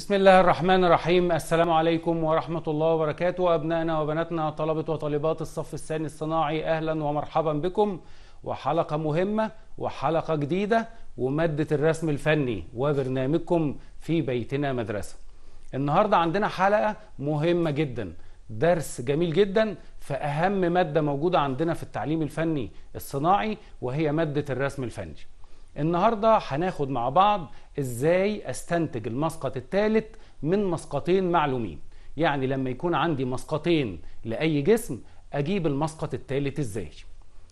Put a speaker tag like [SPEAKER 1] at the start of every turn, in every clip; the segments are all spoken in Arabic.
[SPEAKER 1] بسم الله الرحمن الرحيم السلام عليكم ورحمة الله وبركاته أبنائنا وبناتنا طلبة وطالبات الصف الثاني الصناعي أهلا ومرحبا بكم وحلقة مهمة وحلقة جديدة ومادة الرسم الفني وبرنامجكم في بيتنا مدرسة النهاردة عندنا حلقة مهمة جدا درس جميل جدا في أهم مادة موجودة عندنا في التعليم الفني الصناعي وهي مادة الرسم الفني النهاردة هناخد مع بعض ازاي استنتج المسقط الثالث من مسقطين معلومين يعني لما يكون عندي مسقطين لأي جسم أجيب المسقط الثالث ازاي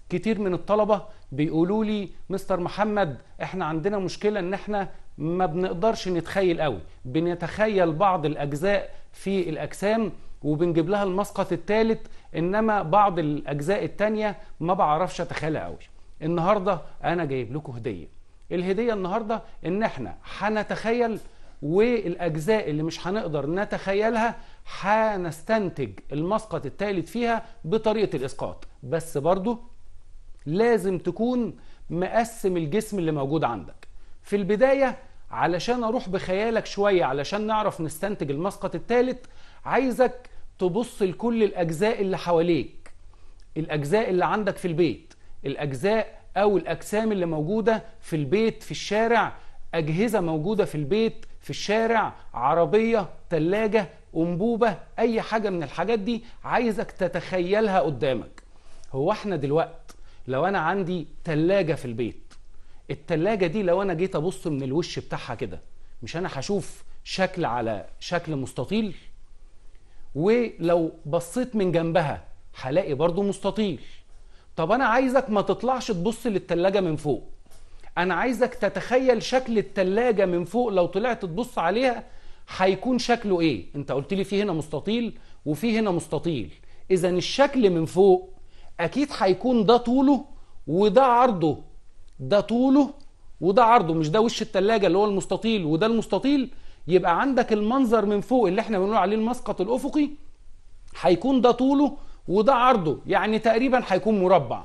[SPEAKER 1] كتير من الطلبة بيقولوا لي مستر محمد احنا عندنا مشكلة ان احنا ما بنقدرش نتخيل قوي بنتخيل بعض الأجزاء في الأجسام وبنجيب لها المسقط الثالث انما بعض الأجزاء الثانيه ما بعرفش اتخيلها قوي النهاردة انا جايب لكم هدية الهديه النهارده ان احنا هنتخيل والاجزاء اللي مش هنقدر نتخيلها هنستنتج المسقط الثالث فيها بطريقه الاسقاط بس برضو لازم تكون مقسم الجسم اللي موجود عندك في البدايه علشان اروح بخيالك شويه علشان نعرف نستنتج المسقط الثالث عايزك تبص لكل الاجزاء اللي حواليك الاجزاء اللي عندك في البيت الاجزاء او الاجسام اللي موجوده في البيت في الشارع اجهزه موجوده في البيت في الشارع عربيه ثلاجه انبوبه اي حاجه من الحاجات دي عايزك تتخيلها قدامك هو احنا دلوقت لو انا عندي ثلاجه في البيت الثلاجه دي لو انا جيت ابص من الوش بتاعها كده مش انا هشوف شكل على شكل مستطيل ولو بصيت من جنبها هلاقي برضو مستطيل طب انا عايزك ما تطلعش تبص للتلاجة من فوق انا عايزك تتخيل شكل التلاجة من فوق لو طلعت تبص عليها هيكون شكله ايه انت قلت لي في هنا مستطيل وفي هنا مستطيل اذا الشكل من فوق اكيد هيكون ده طوله وده عرضه ده طوله وده عرضه مش ده وش التلاجة اللي هو المستطيل وده المستطيل يبقى عندك المنظر من فوق اللي احنا بنقول عليه المسقط الافقي هيكون ده طوله وده عرضه يعني تقريبا هيكون مربع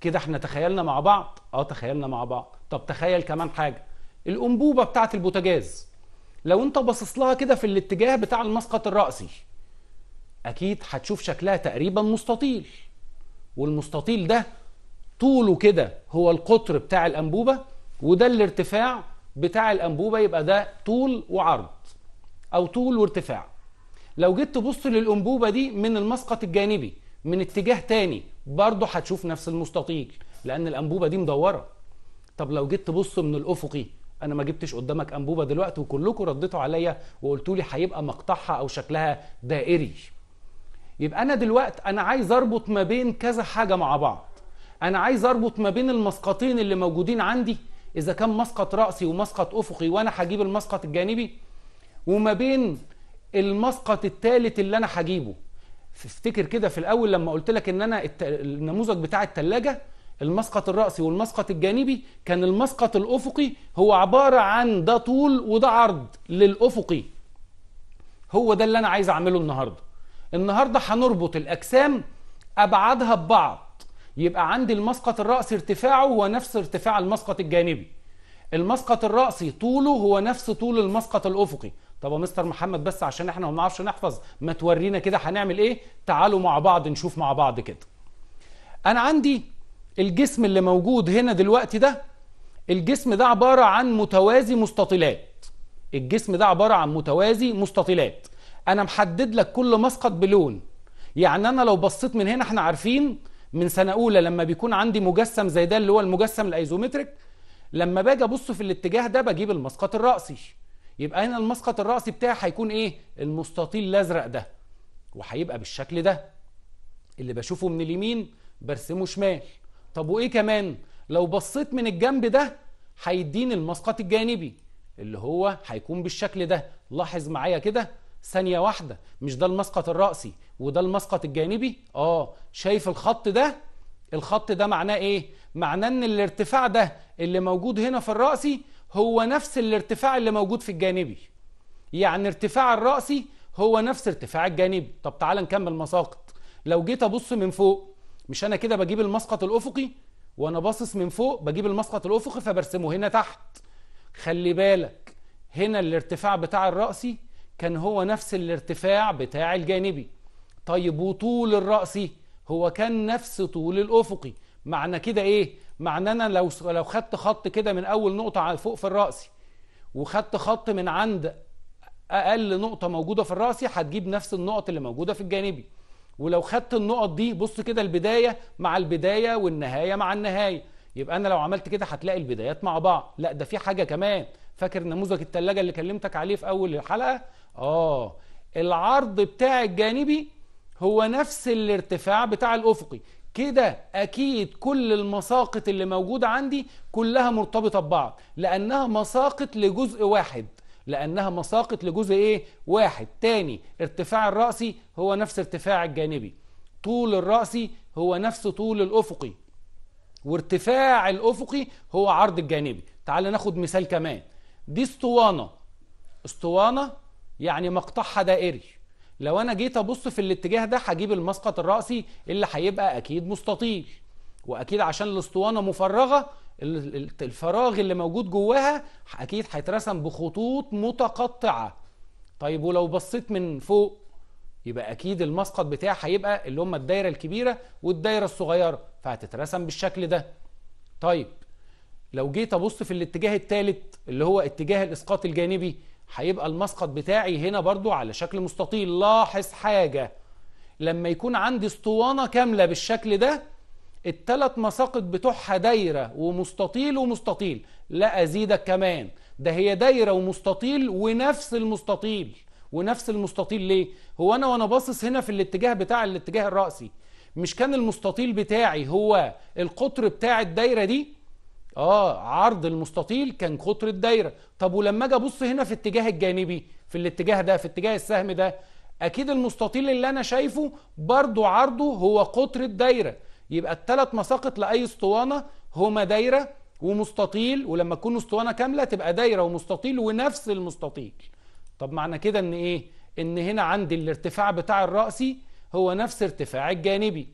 [SPEAKER 1] كده احنا تخيلنا مع بعض اه تخيلنا مع بعض طب تخيل كمان حاجه الانبوبه بتاعه البوتاجاز لو انت باصص لها كده في الاتجاه بتاع المسقط الرأسي اكيد هتشوف شكلها تقريبا مستطيل والمستطيل ده طوله كده هو القطر بتاع الانبوبه وده الارتفاع بتاع الانبوبه يبقى ده طول وعرض او طول وارتفاع لو جيت تبص للأنبوبة دي من المسقط الجانبي من اتجاه تاني برضه هتشوف نفس المستطيل لأن الأنبوبة دي مدورة طب لو جيت تبص من الأفقي أنا ما جبتش قدامك أنبوبة دلوقتي وكلكم رديتوا عليا وقلتوا لي هيبقى مقطعها أو شكلها دائري يبقى أنا دلوقتي أنا عايز أربط ما بين كذا حاجة مع بعض أنا عايز أربط ما بين المسقطين اللي موجودين عندي إذا كان مسقط رأسي ومسقط أفقي وأنا هجيب المسقط الجانبي وما بين المسقط الثالث اللي انا هجيبه افتكر كده في الاول لما قلت لك ان انا النموذج بتاع الثلاجه المسقط الرأسي والمسقط الجانبي كان المسقط الأفقي هو عبارة عن ده طول وده عرض للأفقي هو ده اللي أنا عايز أعمله النهاردة النهاردة هنربط الأجسام أبعادها ببعض يبقى عندي المسقط الرأسي ارتفاعه هو نفس ارتفاع المسقط الجانبي المسقط الرأسي طوله هو نفس طول المسقط الأفقي طب يا مستر محمد بس عشان احنا ما بنعرفش نحفظ ما تورينا كده هنعمل ايه تعالوا مع بعض نشوف مع بعض كده انا عندي الجسم اللي موجود هنا دلوقتي ده الجسم ده عباره عن متوازي مستطيلات الجسم ده عباره عن متوازي مستطيلات انا محدد لك كل مسقط بلون يعني انا لو بصيت من هنا احنا عارفين من سنه اولى لما بيكون عندي مجسم زي ده اللي هو المجسم الايزومتريك لما باجي ابص في الاتجاه ده بجيب المسقط الراسي يبقى هنا المسقط الرأسي بتاعي هيكون ايه المستطيل الازرق ده وهيبقى بالشكل ده اللي بشوفه من اليمين برسمه شمال طب وايه كمان لو بصيت من الجنب ده هيديني المسقط الجانبي اللي هو هيكون بالشكل ده لاحظ معايا كده ثانية واحدة مش ده المسقط الرأسي وده المسقط الجانبي اه شايف الخط ده الخط ده معناه ايه معناه ان الارتفاع ده اللي موجود هنا في الرأسي هو نفس الارتفاع اللي موجود في الجانبي يعني ارتفاع الرأسي هو نفس ارتفاع الجانبي طب تعال نكمل مساقط لو جيت ابص من فوق مش انا كده بجيب المسقط الافقي وانا باصص من فوق بجيب المسقط الافقي فبرسمه هنا تحت خلي بالك هنا الارتفاع بتاع الرأسي كان هو نفس الارتفاع بتاع الجانبي طيب وطول الرأسي هو كان نفس طول الافقي معنى كده ايه معنى انا لو لو خدت خط كده من اول نقطه على فوق في الراسي وخدت خط من عند اقل نقطه موجوده في الراسي هتجيب نفس النقط اللي موجوده في الجانبي ولو خدت النقط دي بص كده البدايه مع البدايه والنهايه مع النهايه يبقى انا لو عملت كده هتلاقي البدايات مع بعض لا ده في حاجه كمان فاكر نموذج الثلاجه اللي كلمتك عليه في اول الحلقه اه العرض بتاع الجانبي هو نفس الارتفاع بتاع الافقي كده أكيد كل المساقط اللي موجودة عندي كلها مرتبطة ببعض لأنها مساقط لجزء واحد لأنها مساقط لجزء إيه؟ واحد تاني ارتفاع الرأسي هو نفس ارتفاع الجانبي طول الرأسي هو نفس طول الأفقي وارتفاع الأفقي هو عرض الجانبي تعال ناخد مثال كمان دي اسطوانة اسطوانة يعني مقطعها دائري لو انا جيت ابص في الاتجاه ده هجيب المسقط الرأسي اللي هيبقى اكيد مستطيل واكيد عشان الاسطوانه مفرغه الفراغ اللي موجود جواها اكيد هيترسم بخطوط متقطعه طيب ولو بصيت من فوق يبقى اكيد المسقط بتاعي هيبقى اللي هم الدايره الكبيره والدايره الصغيره فهتترسم بالشكل ده طيب لو جيت ابص في الاتجاه الثالث اللي هو اتجاه الاسقاط الجانبي هيبقى المسقط بتاعي هنا برضو على شكل مستطيل لاحظ حاجة لما يكون عندي اسطوانة كاملة بالشكل ده التلات مساقط بتوعها دايرة ومستطيل ومستطيل لا أزيدك كمان ده هي دايرة ومستطيل ونفس المستطيل ونفس المستطيل ليه؟ هو أنا وأنا باصص هنا في الاتجاه بتاع الاتجاه الرأسي مش كان المستطيل بتاعي هو القطر بتاع الدايرة دي؟ اه عرض المستطيل كان قطر الدايره طب ولما اجي ابص هنا في الاتجاه الجانبي في الاتجاه ده في اتجاه السهم ده اكيد المستطيل اللي انا شايفه برضو عرضه هو قطر الدايره يبقى الثلاث مساقط لاي اسطوانه هما دايره ومستطيل ولما تكون اسطوانه كامله تبقى دايره ومستطيل ونفس المستطيل طب معنى كده ان ايه ان هنا عندي الارتفاع بتاع الراسي هو نفس ارتفاع الجانبي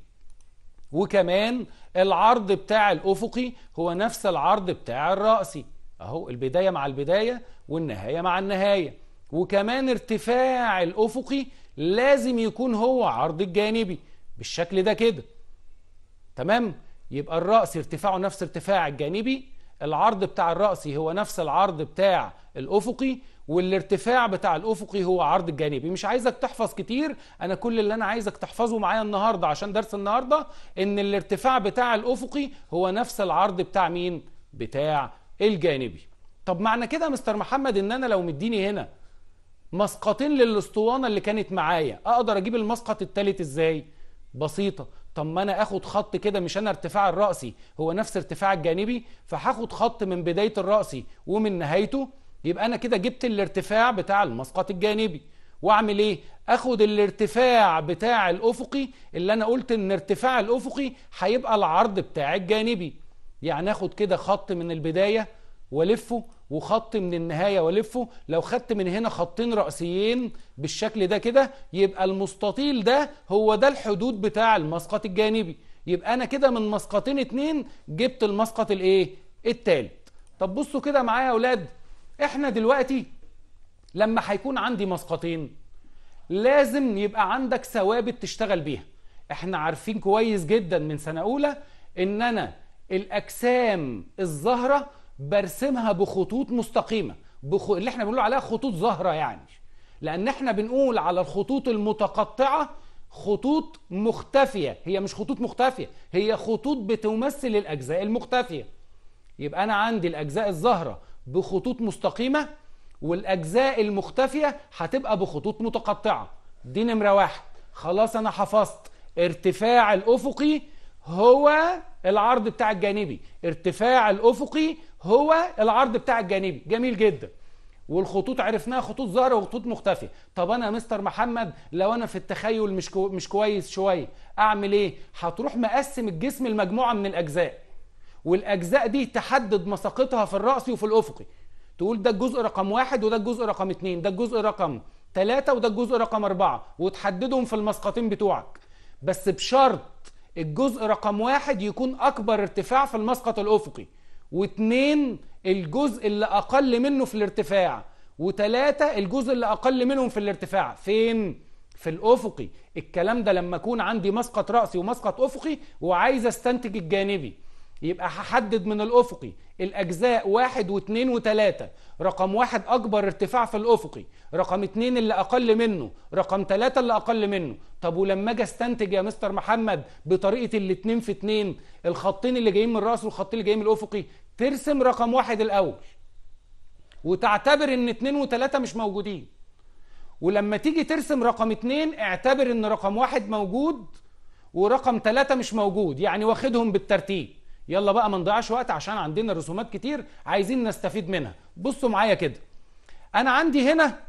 [SPEAKER 1] وكمان العرض بتاع الأفقي هو نفس العرض بتاع الرأسي أهو البداية مع البداية والنهاية مع النهاية وكمان ارتفاع الأفقي لازم يكون هو عرض الجانبي بالشكل ده كده تمام يبقى الرأس ارتفاعه نفس ارتفاع الجانبي العرض بتاع الرأسي هو نفس العرض بتاع الأفقي والارتفاع بتاع الافقي هو عرض الجانبي مش عايزك تحفظ كتير انا كل اللي انا عايزك تحفظه معايا النهارده عشان درس النهارده ان الارتفاع بتاع الافقي هو نفس العرض بتاع مين بتاع الجانبي طب معنى كده يا مستر محمد ان انا لو مديني هنا مسقطين للاسطوانه اللي كانت معايا اقدر اجيب المسقط الثالث ازاي بسيطه طب ما انا اخد خط كده مش انا ارتفاع الراسي هو نفس ارتفاع الجانبي فهاخد خط من بدايه الراسي ومن نهايته يبقى أنا كده جبت الارتفاع بتاع المسقط الجانبي واعمل ايه اخد الارتفاع بتاع الافقي اللي انا قلت ان ارتفاع الافقي هيبقى العرض بتاع الجانبي يعني اخد كده خط من البدايه والفه وخط من النهايه والفه لو خدت من هنا خطين راسيين بالشكل ده كده يبقى المستطيل ده هو ده الحدود بتاع المسقط الجانبي يبقى انا كده من مسقطين اتنين جبت المسقط الايه التالت طب بصوا كده معايا يا اولاد احنا دلوقتي لما هيكون عندي مسقطين لازم يبقى عندك ثوابت تشتغل بيها احنا عارفين كويس جدا من سنة أولى ان انا الاجسام الزهرة برسمها بخطوط مستقيمة بخ... اللي احنا بنقول عليها خطوط زهرة يعني لان احنا بنقول على الخطوط المتقطعة خطوط مختفية هي مش خطوط مختفية هي خطوط بتمثل الأجزاء المختفية يبقى أنا عندي الأجزاء الزهرة بخطوط مستقيمة والأجزاء المختفية هتبقى بخطوط متقطعة دي نمرة واحد خلاص أنا حفظت ارتفاع الأفقي هو العرض بتاع الجانبي ارتفاع الأفقي هو العرض بتاع الجانبي جميل جدا والخطوط عرفناها خطوط ظاهرة وخطوط مختفية طب أنا مستر محمد لو أنا في التخيل مش, كو... مش كويس شوية أعمل إيه؟ هتروح مقسم الجسم لمجموعة من الأجزاء والاجزاء دي تحدد مساقطها في الراسي وفي الافقي تقول ده الجزء رقم واحد وده الجزء رقم اتنين ده الجزء رقم تلاتة وده الجزء رقم أربعة وتحددهم في المسقطين بتوعك بس بشرط الجزء رقم واحد يكون أكبر ارتفاع في المسقط الأفقي واتنين الجزء اللي أقل منه في الارتفاع وتلاتة الجزء اللي أقل منهم في الارتفاع فين؟ في الأفقي الكلام ده لما أكون عندي مسقط رأسي ومسقط أفقي وعايز أستنتج الجانبي يبقى هحدد من الافقي الاجزاء واحد واثنين وثلاثة رقم واحد اكبر ارتفاع في الافقي رقم اثنين اللي اقل منه رقم ثلاثة اللي اقل منه طب ولما اجي استنتج يا مستر محمد بطريقة الاثنين في اثنين الخطين اللي جايين من الراس والخطين اللي جايين من الافقي ترسم رقم واحد الاول وتعتبر ان اثنين وثلاثة مش موجودين ولما تيجي ترسم رقم اثنين اعتبر ان رقم واحد موجود ورقم ثلاثة مش موجود يعني واخدهم بالترتيب يلا بقى ما نضيعش وقت عشان عندنا رسومات كتير عايزين نستفيد منها بصوا معايا كده انا عندي هنا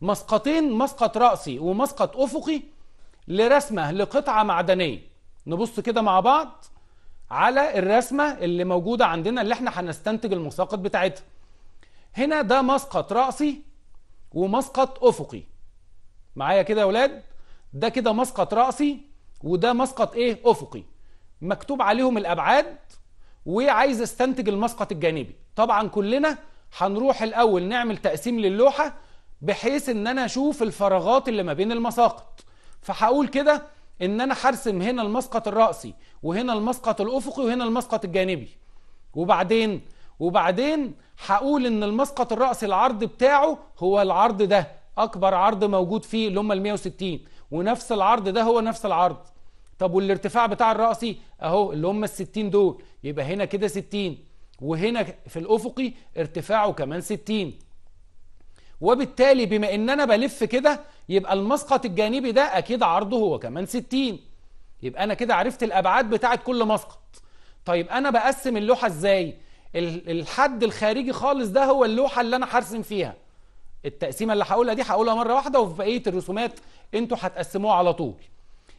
[SPEAKER 1] مسقطين مسقط رأسي ومسقط أفقي لرسمة لقطعة معدنية نبص كده مع بعض على الرسمة اللي موجودة عندنا اللي احنا هنستنتج المساقط بتاعتها هنا ده مسقط رأسي ومسقط أفقي معايا كده يا ولاد ده كده مسقط رأسي وده مسقط ايه أفقي مكتوب عليهم الابعاد وعايز استنتج المسقط الجانبي طبعا كلنا هنروح الاول نعمل تقسيم للوحه بحيث ان انا اشوف الفراغات اللي ما بين المساقط فهقول كده ان انا هرسم هنا المسقط الرأسي وهنا المسقط الافقي وهنا المسقط الجانبي وبعدين وبعدين هقول ان المسقط الرأسي العرض بتاعه هو العرض ده اكبر عرض موجود فيه اللي هم ال 160 ونفس العرض ده هو نفس العرض طب والارتفاع بتاع الرأسي اهو اللي هم ال 60 دول يبقى هنا كده 60 وهنا في الأفقي ارتفاعه كمان 60 وبالتالي بما ان انا بلف كده يبقى المسقط الجانبي ده اكيد عرضه هو كمان 60 يبقى انا كده عرفت الابعاد بتاعه كل مسقط طيب انا بقسم اللوحه ازاي الحد الخارجي خالص ده هو اللوحه اللي انا هرسم فيها التقسيمه اللي هقولها دي هقولها مره واحده وفي بقيه الرسومات انتوا هتقسموها على طول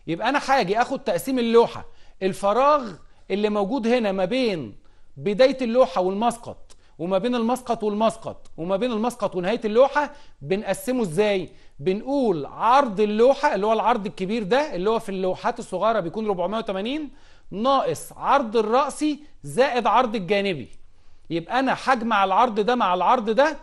[SPEAKER 1] يبقى انا هاجي اخد تقسيم اللوحه الفراغ اللي موجود هنا ما بين بدايه اللوحه والمسقط وما بين المسقط والمسقط وما بين المسقط ونهايه اللوحه بنقسمه ازاي بنقول عرض اللوحه اللي هو العرض الكبير ده اللي هو في اللوحات الصغيره بيكون 480 ناقص عرض الرأسي زائد عرض الجانبي يبقى انا هجمع العرض ده مع العرض ده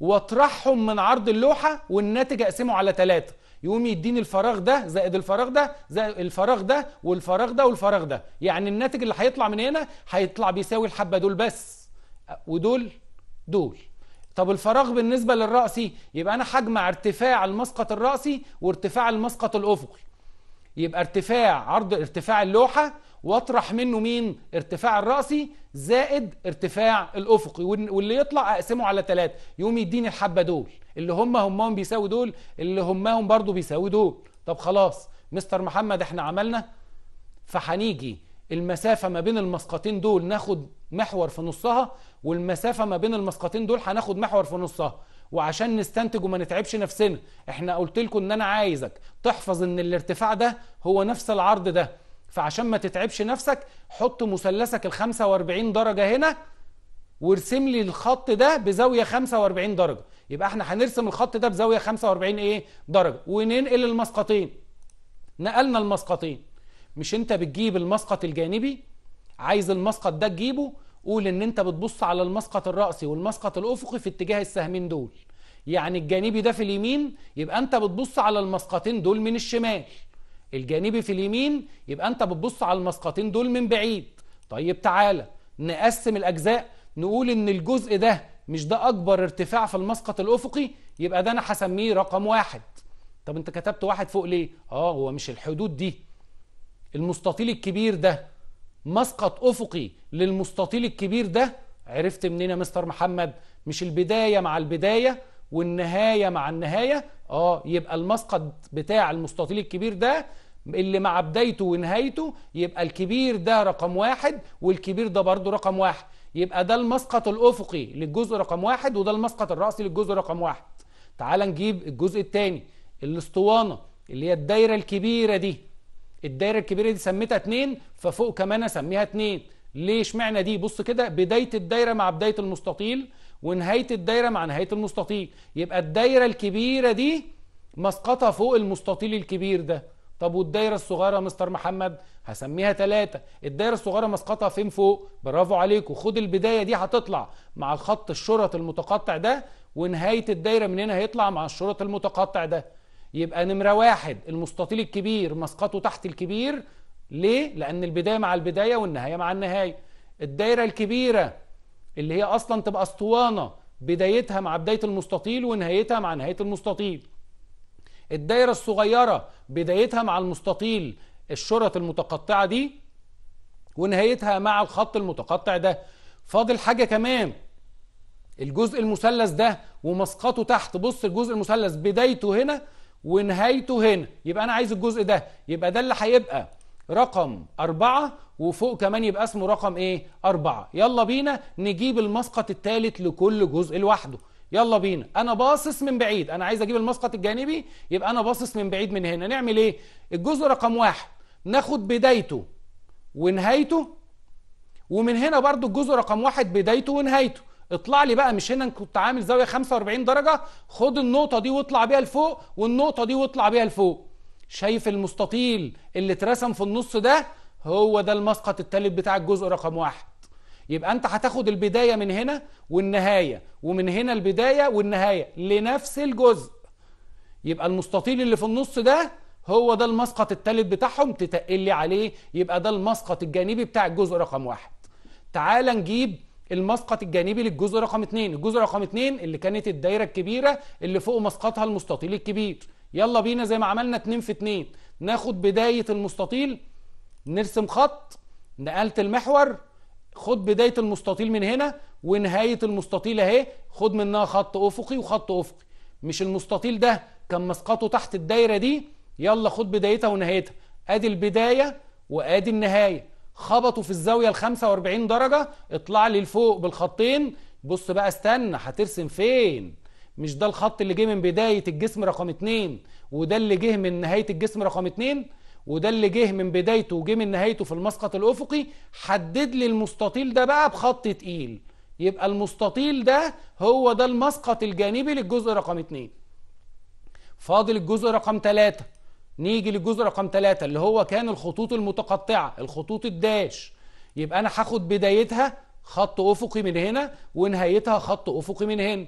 [SPEAKER 1] واطرحهم من عرض اللوحه والناتج اقسمه على 3 يقوم يديني الفراغ ده زائد الفراغ ده زائد الفراغ ده والفراغ ده والفراغ ده يعني الناتج اللي هيطلع من هنا هيطلع بيساوي الحبه دول بس ودول دول طب الفراغ بالنسبه للراسي يبقى انا هجمع ارتفاع المسقط الراسي وارتفاع المسقط الافقي يبقى ارتفاع عرض ارتفاع اللوحه واطرح منه مين ارتفاع الرأسي زائد ارتفاع الأفقي واللي يطلع أقسمه على ثلاثة يقوم يديني الحبة دول اللي هم همهم بيساوي دول اللي همهم برضو بيساوي دول طب خلاص مستر محمد احنا عملنا فهنيجي المسافة ما بين المسقطين دول ناخد محور في نصها والمسافة ما بين المسقطين دول هناخد محور في نصها وعشان نستنتج وما نتعبش نفسنا احنا قلت لكم ان انا عايزك تحفظ ان الارتفاع ده هو نفس العرض ده فعشان ما تتعبش نفسك حط مثلثك ال 45 درجه هنا وارسم لي الخط ده بزاويه 45 درجه يبقى احنا هنرسم الخط ده بزاويه 45 ايه درجه وننقل المسقطين نقلنا المسقطين مش انت بتجيب المسقط الجانبي عايز المسقط ده تجيبه قول ان انت بتبص على المسقط الرأسي والمسقط الأفقي في اتجاه السهمين دول يعني الجانبي ده في اليمين يبقى انت بتبص على المسقطين دول من الشمال الجانبي في اليمين يبقى انت بتبص على المسقطين دول من بعيد طيب تعالى نقسم الاجزاء نقول ان الجزء ده مش ده اكبر ارتفاع في المسقط الافقي يبقى ده انا هسميه رقم واحد طب انت كتبت واحد فوق ليه اه هو مش الحدود دي المستطيل الكبير ده مسقط افقي للمستطيل الكبير ده عرفت منين يا مستر محمد مش البدايه مع البدايه والنهايه مع النهايه اه يبقى المسقط بتاع المستطيل الكبير ده اللي مع بدايته ونهايته يبقى الكبير ده رقم واحد والكبير ده برضه رقم واحد يبقى ده المسقط الأفقي للجزء رقم واحد وده المسقط الرأسي للجزء رقم واحد تعال نجيب الجزء الثاني الاسطوانة اللي هي الدايرة الكبيرة دي الدايرة الكبيرة دي سميتها اتنين ففوق كمان أسميها اتنين ليه اشمعنى دي بص كده بداية الدايرة مع بداية المستطيل ونهاية الدايرة مع نهاية المستطيل يبقى الدايرة الكبيرة دي مسقطها فوق المستطيل الكبير ده طب والدايره الصغيره مستر محمد هسميها ثلاثة الدايره الصغيره مسقطها فين فوق برافو عليك خد البدايه دي هتطلع مع الخط الشرط المتقطع ده ونهايه الدايره من هنا هيطلع مع الشرط المتقطع ده يبقى نمره واحد المستطيل الكبير مسقطه تحت الكبير ليه لان البدايه مع البدايه والنهايه مع النهايه الدايره الكبيره اللي هي اصلا تبقى اسطوانه بدايتها مع بدايه المستطيل ونهايتها مع نهايه المستطيل الدايرة الصغيرة بدايتها مع المستطيل الشرط المتقطعة دي ونهايتها مع الخط المتقطع ده فاضل حاجة كمان الجزء المثلث ده ومسقطه تحت بص الجزء المثلث بدايته هنا ونهايته هنا يبقى أنا عايز الجزء ده يبقى ده اللي هيبقى رقم أربعة وفوق كمان يبقى اسمه رقم إيه؟ أربعة يلا بينا نجيب المسقط الثالث لكل جزء لوحده يلا بينا انا باصص من بعيد انا عايز اجيب المسقط الجانبي يبقى انا باصص من بعيد من هنا نعمل ايه الجزء رقم واحد ناخد بدايته ونهايته ومن هنا برضو الجزء رقم واحد بدايته ونهايته اطلع لي بقى مش هنا كنت عامل زاويه 45 درجه خد النقطه دي واطلع بيها لفوق والنقطه دي واطلع بيها لفوق شايف المستطيل اللي اترسم في النص ده هو ده المسقط التالت بتاع الجزء رقم واحد يبقى انت هتاخد البداية من هنا والنهاية ومن هنا البداية والنهاية لنفس الجزء يبقى المستطيل اللي في النص ده هو ده المسقط الثالث بتاعهم تتقلي عليه يبقى ده المسقط الجانبي بتاع الجزء رقم واحد تعال نجيب المسقط الجانبي للجزء رقم اتنين الجزء رقم اتنين اللي كانت الدايره الكبيره اللي فوق مسقطها المستطيل الكبير يلا بينا زي ما عملنا اتنين في اتنين ناخد بدايه المستطيل نرسم خط نقلت المحور خد بداية المستطيل من هنا ونهاية المستطيل اهي خد منها خط افقي وخط افقي مش المستطيل ده كان مسقطه تحت الدايرة دي يلا خد بدايتها ونهايتها ادي البداية وادي النهاية خبطوا في الزاوية ال 45 درجة اطلع لي لفوق بالخطين بص بقى استنى هترسم فين مش ده الخط اللي جه من بداية الجسم رقم 2 وده اللي جه من نهاية الجسم رقم 2 وده اللي جه من بدايته وجه من نهايته في المسقط الافقي حدد لي المستطيل ده بقى بخط تقيل يبقى المستطيل ده هو ده المسقط الجانبي للجزء رقم 2 فاضل الجزء رقم 3 نيجي للجزء رقم 3 اللي هو كان الخطوط المتقطعه الخطوط الداش يبقى انا هاخد بدايتها خط افقي من هنا ونهايتها خط افقي من هنا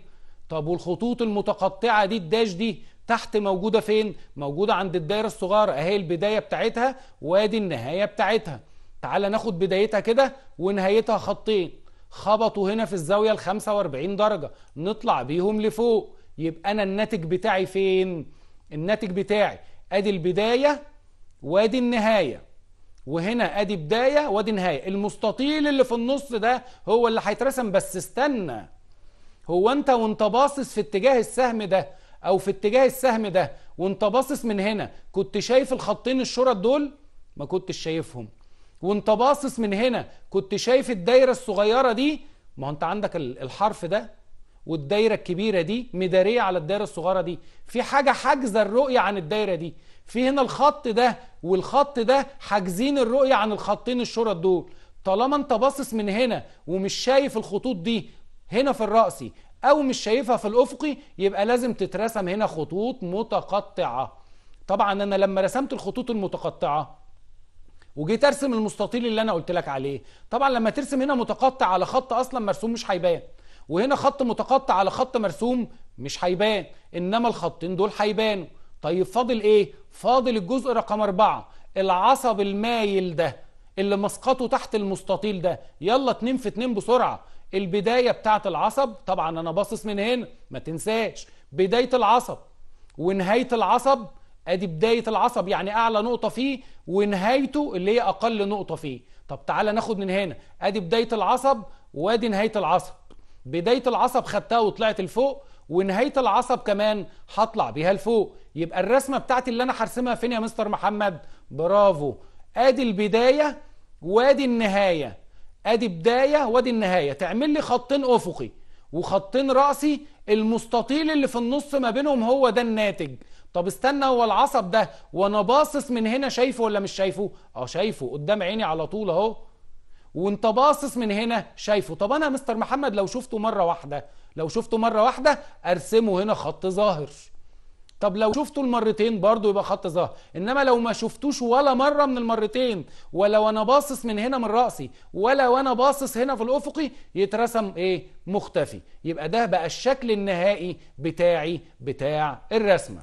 [SPEAKER 1] طب والخطوط المتقطعه دي الداش دي تحت موجودة فين؟ موجودة عند الدايرة الصغيرة اهي البداية بتاعتها وادي النهاية بتاعتها تعال ناخد بدايتها كده ونهايتها خطين خبطوا هنا في الزاوية ال 45 درجة نطلع بيهم لفوق يبقى أنا الناتج بتاعي فين؟ الناتج بتاعي ادي البداية وادي النهاية وهنا ادي بداية وادي نهاية المستطيل اللي في النص ده هو اللي هيترسم بس استنى هو انت وانت باصص في اتجاه السهم ده او في اتجاه السهم ده وانت باصص من هنا كنت شايف الخطين الشرط دول ما كنتش شايفهم وانت باصص من هنا كنت شايف الدايره الصغيره دي ما انت عندك الحرف ده والدايره الكبيره دي مداريه على الدايره الصغيره دي في حاجه حاجزه الرؤيه عن الدايره دي في هنا الخط ده والخط ده حاجزين الرؤيه عن الخطين الشرط دول طالما انت باصص من هنا ومش شايف الخطوط دي هنا في الرأسي او مش شايفها في الافقي يبقى لازم تترسم هنا خطوط متقطعه طبعا انا لما رسمت الخطوط المتقطعه وجيت ارسم المستطيل اللي انا قلت لك عليه طبعا لما ترسم هنا متقطع على خط اصلا مرسوم مش هيبان وهنا خط متقطع على خط مرسوم مش هيبان انما الخطين دول هيبانوا طيب فاضل ايه فاضل الجزء رقم أربعة العصب المايل ده اللي مسقطه تحت المستطيل ده يلا اتنين في اتنين بسرعه البدايه بتاعه العصب طبعا انا باصص من هنا ما تنساش بدايه العصب ونهايه العصب ادي بدايه العصب يعني اعلى نقطه فيه ونهايته اللي هي اقل نقطه فيه طب تعالى ناخد من هنا ادي بدايه العصب وادي نهايه العصب بدايه العصب خدتها وطلعت لفوق ونهايه العصب كمان هطلع بيها لفوق يبقى الرسمه بتاعتي اللي انا هرسمها فين يا مستر محمد برافو ادي البدايه وادي النهايه ادي بدايه وادي النهايه تعمل لي خطين افقي وخطين راسي المستطيل اللي في النص ما بينهم هو ده الناتج طب استنى هو العصب ده وانا باصص من هنا شايفه ولا مش شايفه اه شايفه قدام عيني على طول اهو وانت باصص من هنا شايفه طب انا يا مستر محمد لو شفته مره واحده لو شفته مره واحده ارسمه هنا خط ظاهر طب لو شفته المرتين برضه يبقى خط ظهر انما لو ما شفتوش ولا مره من المرتين ولا وانا باصص من هنا من راسي ولا وانا باصص هنا في الافقي يترسم ايه مختفي يبقى ده بقى الشكل النهائي بتاعي بتاع الرسمه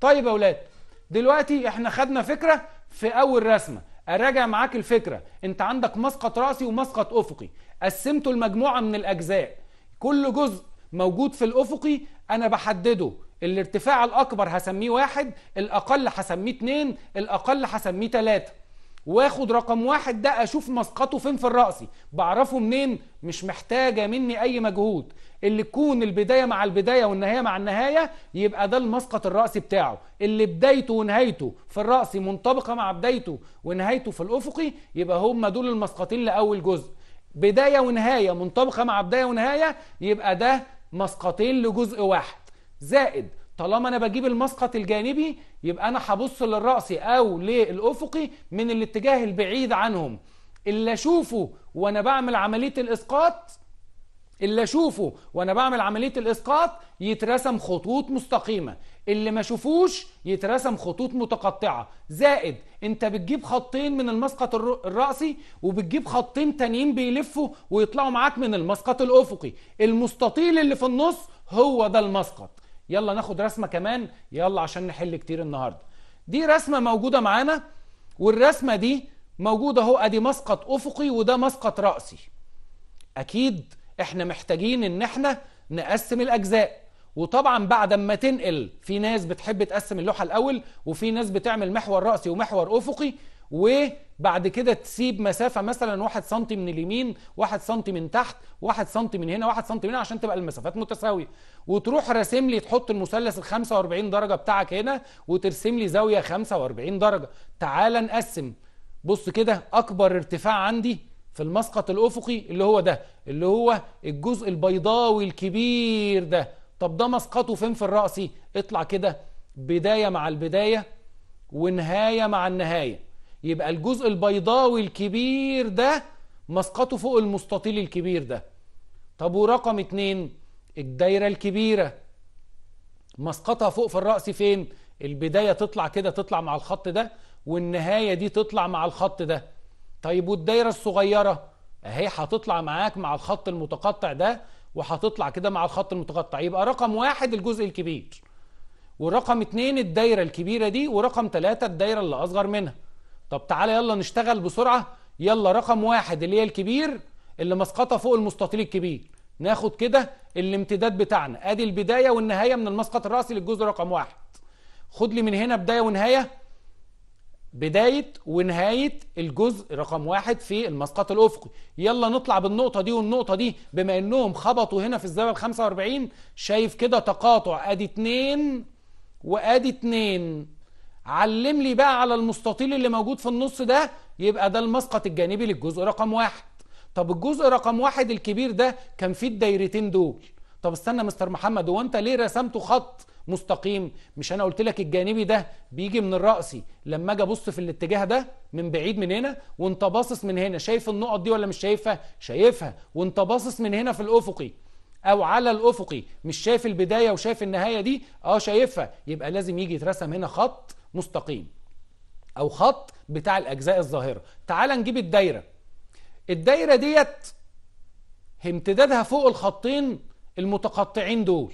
[SPEAKER 1] طيب يا اولاد دلوقتي احنا خدنا فكره في اول رسمه اراجع معاك الفكره انت عندك مسقط راسي ومسقط افقي قسمته لمجموعه من الاجزاء كل جزء موجود في الافقي انا بحدده الارتفاع الأكبر هسميه واحد الأقل هسميه اتنين الأقل هسميه تلاتة واخد رقم واحد ده أشوف مسقطه فين في الراسي بعرفه منين مش محتاجة مني أي مجهود اللي تكون البداية مع البداية والنهاية مع النهاية يبقى ده المسقط الرأسي بتاعه اللي بدايته ونهايته في الراسي منطبقة مع بدايته ونهايته في الأفقي يبقى هم دول المسقطين لأول جزء بداية ونهاية منطبقة مع بداية ونهاية يبقى ده مسقطين لجزء واحد زائد طالما انا بجيب المسقط الجانبي يبقى انا هبص للرأسي او للأفقي من الاتجاه البعيد عنهم اللي اشوفه وانا بعمل عملية الاسقاط اللي اشوفه وانا بعمل عملية الاسقاط يترسم خطوط مستقيمة اللي ما اشوفوش يترسم خطوط متقطعة زائد انت بتجيب خطين من المسقط الرأسي وبتجيب خطين تانيين بيلفوا ويطلعوا معاك من المسقط الافقي المستطيل اللي في النص هو ده المسقط يلا ناخد رسمه كمان يلا عشان نحل كتير النهارده دي رسمه موجوده معانا والرسمه دي موجوده اهو ادي مسقط افقي وده مسقط راسي اكيد احنا محتاجين ان احنا نقسم الاجزاء وطبعا بعد ما تنقل في ناس بتحب تقسم اللوحه الاول وفي ناس بتعمل محور راسي ومحور افقي وبعد كده تسيب مسافة مثلا واحد سنتي من اليمين واحد سنتي من تحت واحد سنتي من هنا واحد سنتي من هنا عشان تبقى المسافات متساوية وتروح راسم لي تحط المثلث ال 45 درجة بتاعك هنا وترسم لي زاوية 45 درجة تعال نقسم بص كده أكبر ارتفاع عندي في المسقط الأفقي اللي هو ده اللي هو الجزء البيضاوي الكبير ده طب ده مسقطه فين في الرأسي اطلع كده بداية مع البداية ونهاية مع النهاية يبقى الجزء البيضاوي الكبير ده مسقطه فوق المستطيل الكبير ده طب ورقم اتنين الدايرة الكبيرة مسقطها فوق في الرأس فين البداية تطلع كده تطلع مع الخط ده والنهاية دي تطلع مع الخط ده طيب والدايرة الصغيرة اهي هتطلع معاك مع الخط المتقطع ده وهتطلع كده مع الخط المتقطع يبقى رقم واحد الجزء الكبير ورقم اتنين الدايرة الكبيرة دي ورقم تلاتة الدايرة اللي أصغر منها طب تعالى يلا نشتغل بسرعة يلا رقم واحد اللي هي الكبير اللي مسقطة فوق المستطيل الكبير ناخد كده الامتداد بتاعنا ادي البداية والنهاية من المسقط الرأسي للجزء رقم واحد خد لي من هنا بداية ونهاية بداية ونهاية الجزء رقم واحد في المسقط الأفقي يلا نطلع بالنقطة دي والنقطة دي بما أنهم خبطوا هنا في الزاوية 45 شايف كده تقاطع أدي اتنين وأدي اتنين علم لي بقى على المستطيل اللي موجود في النص ده يبقى ده المسقط الجانبي للجزء رقم واحد طب الجزء رقم واحد الكبير ده كان فيه الدايرتين دول طب استنى مستر محمد هو انت ليه رسمته خط مستقيم مش انا قلت لك الجانبي ده بيجي من الرأسي لما اجي ابص في الاتجاه ده من بعيد من هنا وانت باصص من هنا شايف النقط دي ولا مش شايفها شايفها وانت باصص من هنا في الافقي او على الافقي مش شايف البدايه وشايف النهايه دي اه شايفها يبقى لازم يجي يترسم هنا خط مستقيم او خط بتاع الاجزاء الظاهره تعال نجيب الدايره الدايره ديت امتدادها فوق الخطين المتقطعين دول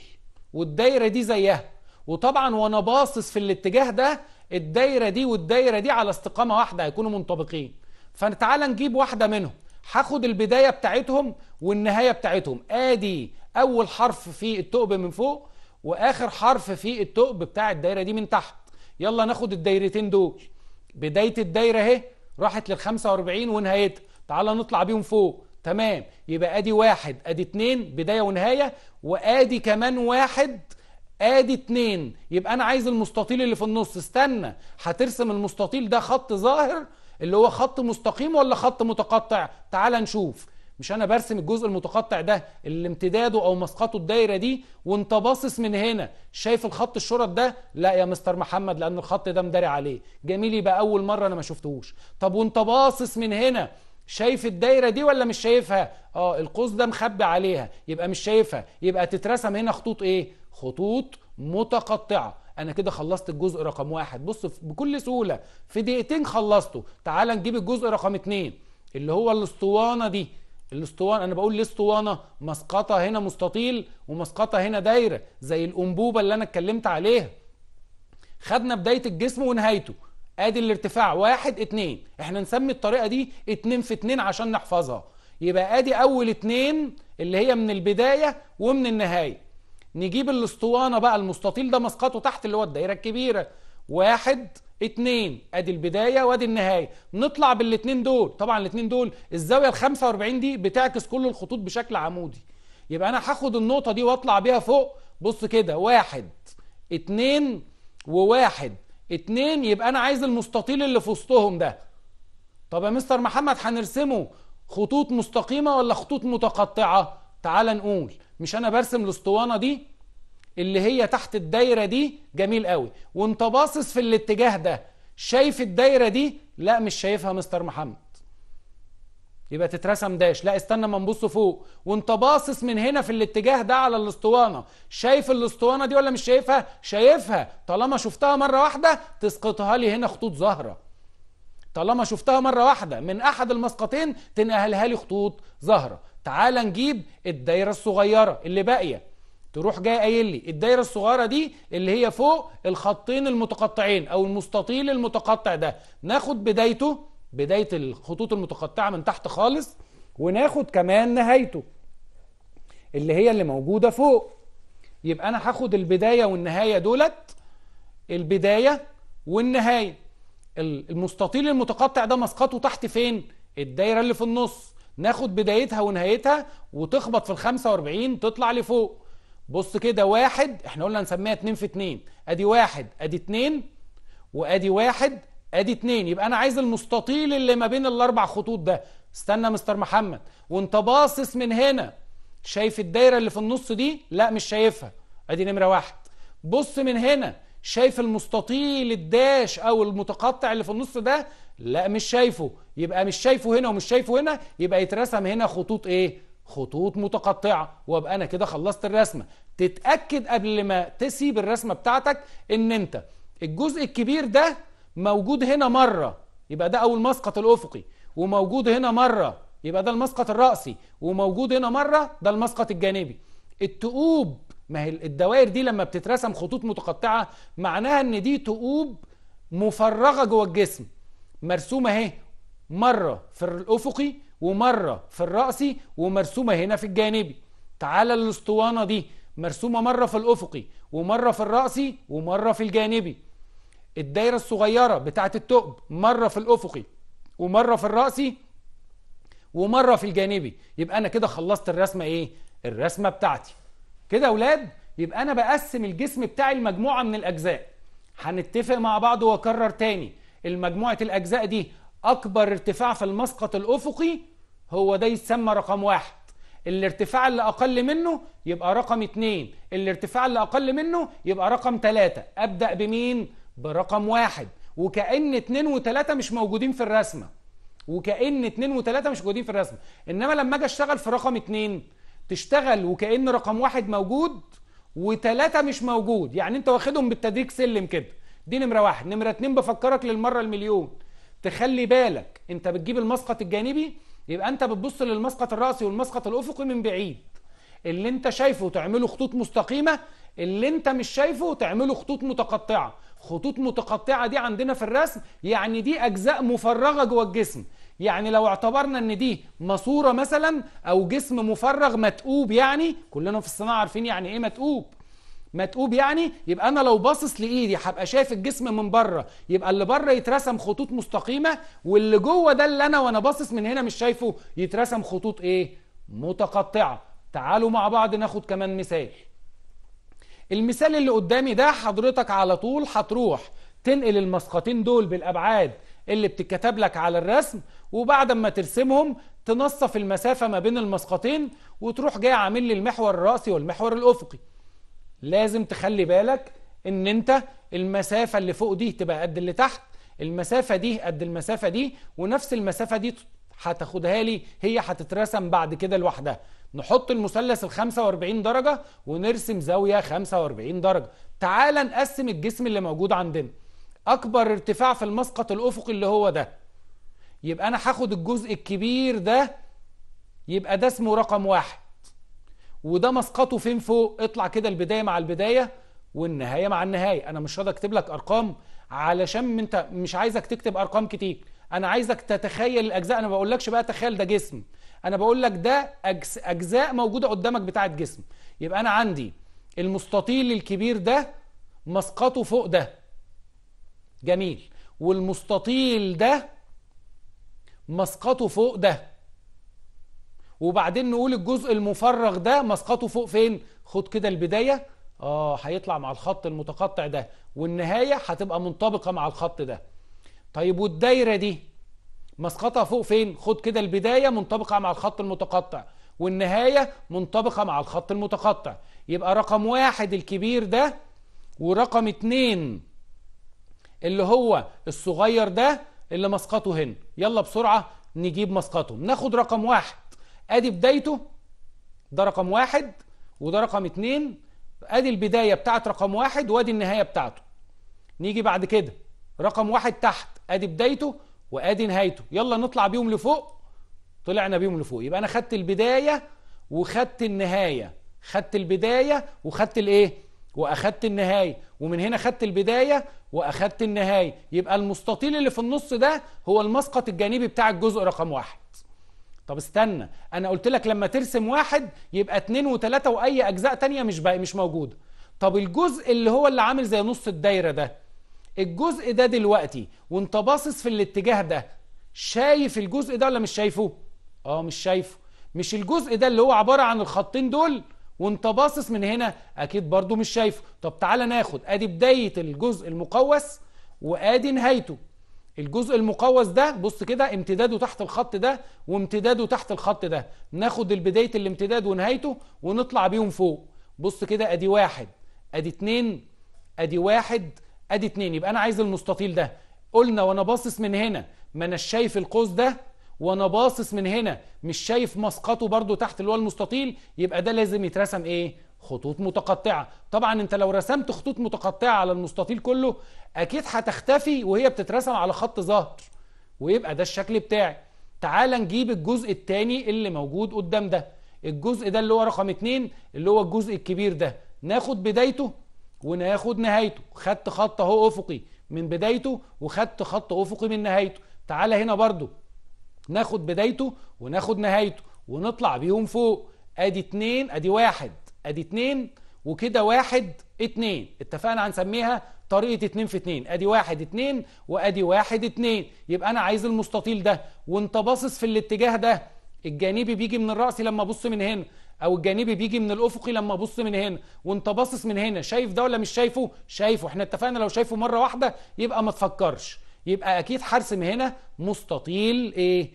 [SPEAKER 1] والدايره دي زيها وطبعا وانا باصص في الاتجاه ده الدايره دي والدايره دي على استقامه واحده هيكونوا منطبقين فتعال نجيب واحده منهم هاخد البدايه بتاعتهم والنهايه بتاعتهم ادي اول حرف في الثقب من فوق واخر حرف في الثقب بتاع الدايره دي من تحت يلا ناخد الدايرتين دول بدايه الدايره اهي راحت لل 45 ونهايتها تعالى نطلع بيهم فوق تمام يبقى ادي واحد ادي اتنين بدايه ونهايه وادي كمان واحد ادي اتنين يبقى انا عايز المستطيل اللي في النص استنى هترسم المستطيل ده خط ظاهر اللي هو خط مستقيم ولا خط متقطع تعال نشوف مش انا برسم الجزء المتقطع ده اللي امتداده او مسقطه الدايره دي وانت باصص من هنا شايف الخط الشرط ده لا يا مستر محمد لان الخط ده مداري عليه جميل يبقى اول مره انا ما شفتهوش طب وانت باصص من هنا شايف الدايره دي ولا مش شايفها اه القوس ده مخبي عليها يبقى مش شايفها يبقى تترسم هنا خطوط ايه خطوط متقطعه انا كده خلصت الجزء رقم واحد بص بكل سهوله في دقيقتين خلصته تعال نجيب الجزء رقم اتنين اللي هو الاسطوانه دي الاسطوانه انا بقول ليه اسطوانه مسقطه هنا مستطيل ومسقطه هنا دايره زي الانبوبه اللي انا اتكلمت عليها خدنا بدايه الجسم ونهايته ادي الارتفاع واحد اتنين احنا نسمي الطريقه دي اتنين في اتنين عشان نحفظها يبقى ادي اول اتنين اللي هي من البدايه ومن النهايه نجيب الاسطوانه بقى المستطيل ده مسقطه تحت اللي هو الدايره الكبيره واحد اتنين ادي البدايه وادي النهايه نطلع بالاتنين دول طبعا الاتنين دول الزاويه ال 45 دي بتعكس كل الخطوط بشكل عمودي يبقى انا هاخد النقطه دي واطلع بيها فوق بص كده واحد اتنين وواحد اتنين يبقى انا عايز المستطيل اللي في وسطهم ده طب يا مستر محمد هنرسمه خطوط مستقيمه ولا خطوط متقطعه تعال نقول مش انا برسم الاسطوانه دي اللي هي تحت الدايرة دي جميل قوي وانت باصص في الاتجاه ده شايف الدايرة دي لا مش شايفها مستر محمد يبقى تترسم داش لا استنى ما نبص فوق وانت باصص من هنا في الاتجاه ده على الاسطوانه شايف الاسطوانه دي ولا مش شايفها شايفها طالما شفتها مره واحده تسقطها لي هنا خطوط زهره طالما شفتها مره واحده من احد المسقطين تنقلها لي خطوط زهره تعال نجيب الدايره الصغيره اللي باقيه تروح جاي قايل لي الدايره الصغيره دي اللي هي فوق الخطين المتقطعين او المستطيل المتقطع ده ناخد بدايته بدايه الخطوط المتقطعه من تحت خالص وناخد كمان نهايته اللي هي اللي موجوده فوق يبقى انا هاخد البدايه والنهايه دولت البدايه والنهايه المستطيل المتقطع ده مسقطه تحت فين الدايره اللي في النص ناخد بدايتها ونهايتها وتخبط في ال 45 تطلع لفوق بص كده واحد احنا قلنا نسميها اتنين في اتنين ادي واحد ادي اتنين وادي واحد ادي اتنين يبقى انا عايز المستطيل اللي ما بين الاربع خطوط ده استنى مستر محمد وانت باصص من هنا شايف الدايره اللي في النص دي لا مش شايفها ادي نمره واحد بص من هنا شايف المستطيل الداش او المتقطع اللي في النص ده لا مش شايفه يبقى مش شايفه هنا ومش شايفه هنا يبقى يترسم هنا خطوط ايه خطوط متقطعة وابقى أنا كده خلصت الرسمة تتأكد قبل ما تسيب الرسمة بتاعتك إن أنت الجزء الكبير ده موجود هنا مرة يبقى ده أول مسقط الأفقي وموجود هنا مرة يبقى ده المسقط الرأسي وموجود هنا مرة ده المسقط الجانبي التقوب ما هي الدوائر دي لما بتترسم خطوط متقطعة معناها ان دي تقوب مفرغة جوه الجسم مرسومة اهي مرة في الأفقي ومرة في الرأسي ومرسومة هنا في الجانبي تعالى الاسطوانة دي مرسومة مرة في الأفقي ومرة في الرأسي ومرة في الجانبي الدايرة الصغيرة بتاعة الثقب مرة في الأفقي ومرة في الرأسي ومرة في الجانبي يبقى أنا كده خلصت الرسمة إيه؟ الرسمة بتاعتي كده يا أولاد يبقى أنا بقسم الجسم بتاعي لمجموعة من الأجزاء هنتفق مع بعض وأكرر تاني المجموعة الأجزاء دي أكبر ارتفاع في المسقط الأفقي هو ده يتسمى رقم واحد الارتفاع اللي اقل منه يبقى رقم اتنين الارتفاع اللي اقل منه يبقى رقم تلاتة ابدأ بمين؟ برقم واحد وكأن اتنين وتلاتة مش موجودين في الرسمة وكأن اتنين وتلاتة مش موجودين في الرسمة انما لما اجي اشتغل في رقم اتنين تشتغل وكأن رقم واحد موجود وتلاتة مش موجود يعني انت واخدهم بالتدريج سلم كده دي نمرة واحد نمرة اتنين بفكرك للمرة المليون تخلي بالك انت بتجيب المسقط الجانبي يبقى انت بتبص للمسقط الرأسي والمسقط الأفقي من بعيد اللي انت شايفه تعمله خطوط مستقيمة اللي انت مش شايفه تعمله خطوط متقطعة خطوط متقطعة دي عندنا في الرسم يعني دي أجزاء مفرغة جوه الجسم يعني لو اعتبرنا ان دي ماسوره مثلا او جسم مفرغ متقوب يعني كلنا في الصناعه عارفين يعني ايه متقوب متقوب يعني يبقى انا لو باصص لايدي هبقى شايف الجسم من بره يبقى اللي بره يترسم خطوط مستقيمه واللي جوه ده اللي انا وانا باصص من هنا مش شايفه يترسم خطوط ايه متقطعه تعالوا مع بعض ناخد كمان مثال المثال اللي قدامي ده حضرتك على طول هتروح تنقل المسقطين دول بالابعاد اللي بتتكتب لك على الرسم وبعد ما ترسمهم تنصف المسافه ما بين المسقطين وتروح جاي عامل لي المحور الراسي والمحور الافقي لازم تخلي بالك ان انت المسافة اللي فوق دي تبقى قد اللي تحت المسافة دي قد المسافة دي ونفس المسافة دي هتاخدها لي هي هتترسم بعد كده لوحدها نحط المثلث ال 45 درجة ونرسم زاوية 45 درجة تعال نقسم الجسم اللي موجود عندنا أكبر ارتفاع في المسقط الأفقي اللي هو ده يبقى أنا هاخد الجزء الكبير ده يبقى ده اسمه رقم واحد وده مسقطه فين فوق اطلع كده البدايه مع البدايه والنهايه مع النهايه انا مش راضي اكتب لك ارقام علشان انت مش عايزك تكتب ارقام كتير انا عايزك تتخيل الاجزاء انا ما بقولكش بقى تخيل ده جسم انا بقول لك ده اجزاء موجوده قدامك بتاعه جسم يبقى انا عندي المستطيل الكبير ده مسقطه فوق ده جميل والمستطيل ده مسقطه فوق ده وبعدين نقول الجزء المفرغ ده مسقطه فوق فين خد كده البداية اه هيطلع مع الخط المتقطع ده والنهاية هتبقى منطبقة مع الخط ده طيب والدايرة دي مسقطها فوق فين خد كده البداية منطبقة مع الخط المتقطع والنهاية منطبقة مع الخط المتقطع يبقى رقم واحد الكبير ده ورقم اتنين اللي هو الصغير ده اللي مسقطه هنا يلا بسرعة نجيب مسقطه ناخد رقم واحد ادي بدايته ده رقم واحد وده رقم اتنين ادي البداية بتاعت رقم واحد وادي النهاية بتاعته نيجي بعد كده رقم واحد تحت ادي بدايته وادي نهايته يلا نطلع بيهم لفوق طلعنا بيهم لفوق يبقى انا خدت البداية وخدت النهاية خدت البداية وخدت الايه واخدت النهاية ومن هنا خدت البداية واخدت النهاية يبقى المستطيل اللي في النص ده هو المسقط الجانبي بتاع الجزء رقم واحد طب استنى انا قلت لك لما ترسم واحد يبقى اتنين وتلاتة واي اجزاء تانية مش بقى مش موجوده طب الجزء اللي هو اللي عامل زي نص الدايره ده الجزء ده دلوقتي وانت باصص في الاتجاه ده شايف الجزء ده ولا مش شايفه اه مش شايفه مش الجزء ده اللي هو عباره عن الخطين دول وانت باصص من هنا اكيد برضو مش شايفه طب تعالى ناخد ادي بدايه الجزء المقوس وادي نهايته الجزء المقوس ده بص كده امتداده تحت الخط ده وامتداده تحت الخط ده ناخد البداية الامتداد ونهايته ونطلع بيهم فوق بص كده ادي واحد ادي اتنين ادي واحد ادي اتنين يبقى انا عايز المستطيل ده قلنا وانا باصص من هنا ما انا شايف القوس ده وانا باصص من هنا مش شايف مسقطه برده تحت اللي هو المستطيل يبقى ده لازم يترسم ايه خطوط متقطعة طبعا انت لو رسمت خطوط متقطعة على المستطيل كله اكيد هتختفي وهي بتترسم على خط ظهر ويبقى ده الشكل بتاعي تعال نجيب الجزء الثاني اللي موجود قدام ده الجزء ده اللي هو رقم اتنين اللي هو الجزء الكبير ده ناخد بدايته وناخد نهايته خدت خط اهو افقي من بدايته وخدت خط افقي من نهايته تعال هنا برضو ناخد بدايته وناخد نهايته ونطلع بيهم فوق ادي اتنين ادي واحد ادي 2 وكده واحد اتنين اتفقنا هنسميها طريقة اتنين في اتنين ادي واحد اتنين وادي واحد اتنين يبقى انا عايز المستطيل ده وانت باصص في الاتجاه ده الجانبي بيجي من الرأس لما ابص من هنا او الجانبي بيجي من الافقي لما ابص من هنا وانت باصص من هنا شايف ده ولا مش شايفه شايفه احنا اتفقنا لو شايفه مرة واحدة يبقى ما تفكرش يبقى اكيد حرسم هنا مستطيل ايه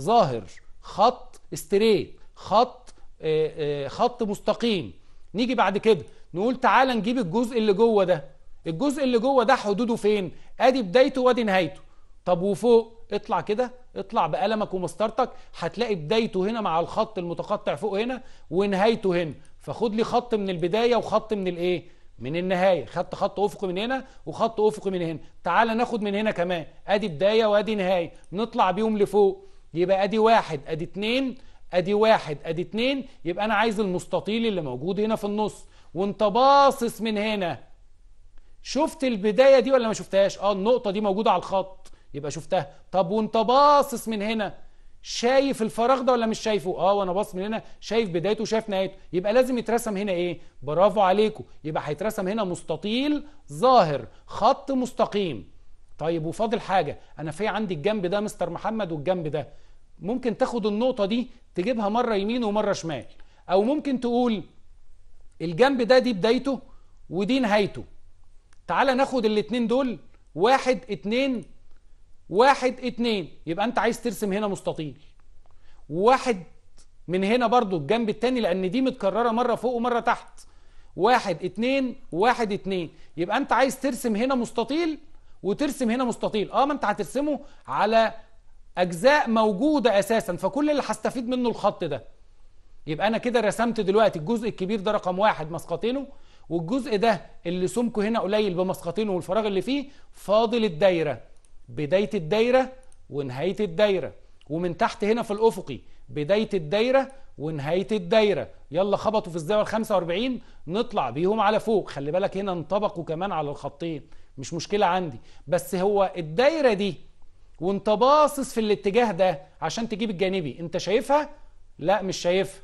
[SPEAKER 1] ظاهر خط استريت خط آه، آه، خط مستقيم نيجي بعد كده نقول تعالى نجيب الجزء اللي جوه ده الجزء اللي جوه ده حدوده فين ادي بدايته وادي نهايته طب وفوق اطلع كده اطلع بقلمك ومسطرتك هتلاقي بدايته هنا مع الخط المتقطع فوق هنا ونهايته هنا فخد لي خط من البدايه وخط من الايه من النهايه خدت خط افقي من هنا وخط افقي من هنا تعالى ناخد من هنا كمان ادي بدايه وادي نهايه نطلع بيهم لفوق يبقى ادي واحد ادي اتنين ادي واحد ادي اتنين يبقى انا عايز المستطيل اللي موجود هنا في النص وانت باصص من هنا شفت البدايه دي ولا ما شفتهاش اه النقطه دي موجوده على الخط يبقى شفتها طب وانت باصص من هنا شايف الفراغ ده ولا مش شايفه اه وانا باصص من هنا شايف بدايته وشايف نهايته يبقى لازم يترسم هنا ايه برافو عليكم يبقى هيترسم هنا مستطيل ظاهر خط مستقيم طيب وفاضل حاجه انا في عندي الجنب ده مستر محمد والجنب ده ممكن تاخد النقطه دي تجيبها مرة يمين ومرة شمال أو ممكن تقول الجنب ده دي بدايته ودي نهايته تعالى ناخد الاتنين دول واحد اتنين واحد اتنين يبقى انت عايز ترسم هنا مستطيل واحد من هنا برضو الجنب التاني لان دي متكررة مرة فوق ومرة تحت واحد اتنين واحد اتنين يبقى انت عايز ترسم هنا مستطيل وترسم هنا مستطيل اه ما انت هترسمه على أجزاء موجودة أساسا فكل اللي هستفيد منه الخط ده يبقى أنا كده رسمت دلوقتي الجزء الكبير ده رقم واحد مسقطينه والجزء ده اللي سمكه هنا قليل بمسقطينه والفراغ اللي فيه فاضل الدايرة بداية الدايرة ونهاية الدايرة ومن تحت هنا في الأفقي بداية الدايرة ونهاية الدايرة يلا خبطوا في الزاوية ال 45 نطلع بيهم على فوق خلي بالك هنا انطبقوا كمان على الخطين مش مشكلة عندي بس هو الدايرة دي وانت باصص في الاتجاه ده عشان تجيب الجانبي انت شايفها لا مش شايفها